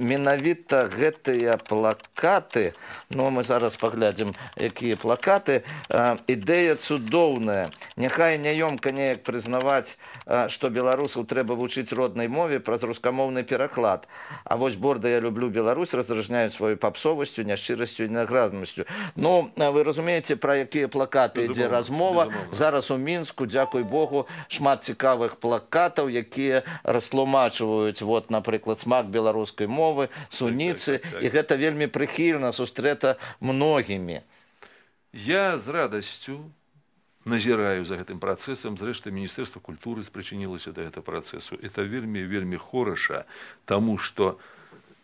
менавіта гэтыя плакаты но ну, мы зараз паглядзім якія плакаты ідэя цудоўная няхай няёмка неяк прызнаваць што беларусаў трэба вучыць роднай мове праз рускамоўны пераклад А вось борда я люблю Беларусь раздражняю сваю папсовасцю няшчырасцю і награднасцю Ну вы разумееце пра якія плакаты безумовна, ідзе размова безумовна. зараз у мінску дзякуй Богу шмат цікавых плакатаў якія растлумачваюць вот напрыклад смак беларускай мовы мовы суніцы так, так, так. і гэта вельмі прыхільна сустрэта многімі я з радасцю назіраю за гэтым працэсам зрэшты міністэрства культуры спрычынілася да гэта працэсу это вельмі вельмі хораша таму што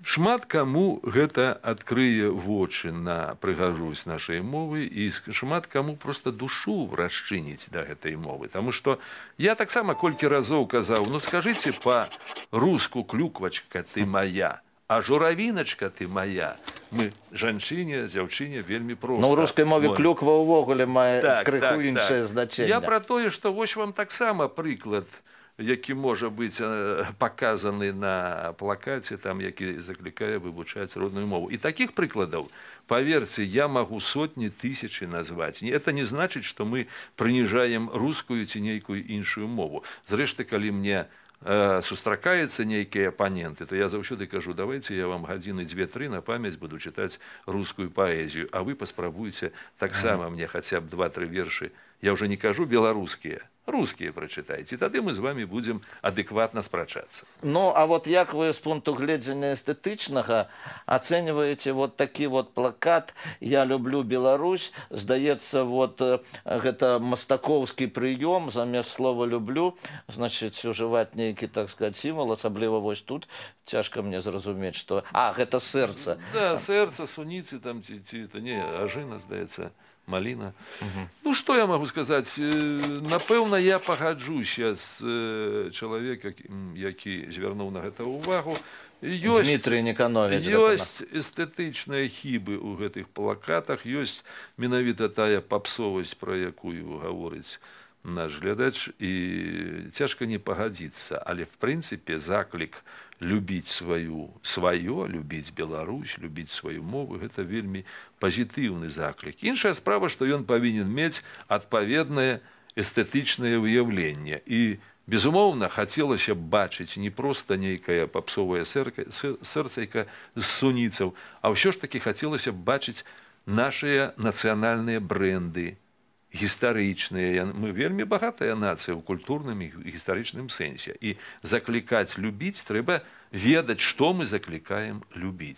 шмат каму гэта адкрые вочы на прыгажусь нашай мовы і шмат каму просто душу расчыніць да гэтай мовы Таму што я таксама колькі разоў казаў ну скажыце па-руску клюквачка ты моя а журавіначка ты моя мы жанчыне дзяўчыне вельмі про ў ну, рускай мове клюква ўвогуле мае так, так крыху так, іншае так. значэн я пра тое што вось вам таксама прыклад які можа быць э, паказаны на плакаце там які заклікае вывучаць родную мову і такіх прыкладаў паверце я магу сотні тысячы назваць не это не значыць што мы прыніжаем рускую ці нейкую іншую мову зрэшты калі мне у Э, сустракаецца нейкія апаненты, то я заўсёды кажу, давайте я вам гадзіны дзве-тры на памяць буду чытаць рускую паэзію, А вы паспрабуеце таксама мне хаця б два-тры вершы. Я ўжо не кажу беларускія русские прочитайте тады мы з вами будем адекватно спрачацца ну а вот як вы с пункту гледзеня эстетычнага оцениваете вот такі вот плакат я люблю Беларусь здаецца вот э, гэта мастакоўскі прыём замест слова люблю значит сюжваць нейкі так сказать сімвал асабліва вось тут цяжка мне зразумець что а гэта сэрца да, сэрца суніцы там ці ці это не ажына здаецца маліна угу. ну что я могу сказаць э, напэўна я пагаджуся з э, чалавек які звярнуў на гэта ўвагу ёсць нітрыніканові ёсць эстэтычныя хібы ў гэтых плакатах ёсць менавіта тая папсовасць пра якую гаворыць наш глядач і цяжка не пагадзіцца але в прынцыпе заклік любіць сваю сваё любіць Беларусь любіць сваю мову гэта вельмі пазітыўны заклік іншая справа што ён павінен мець адпаведнае эстэтычнае выяўленне і безумоўна хацелася б бачыць не проста нейкая папсовая сэрка сэрцайка з суніцаў а ўсё ж такі хацелася б бачыць нашыя нацыянальныя бренды гістарычныя мы вельмі багатая нацыя ў культурным і гістарычным сэнсе і заклікаць любіць трэба ведаць што мы заклікаем любіць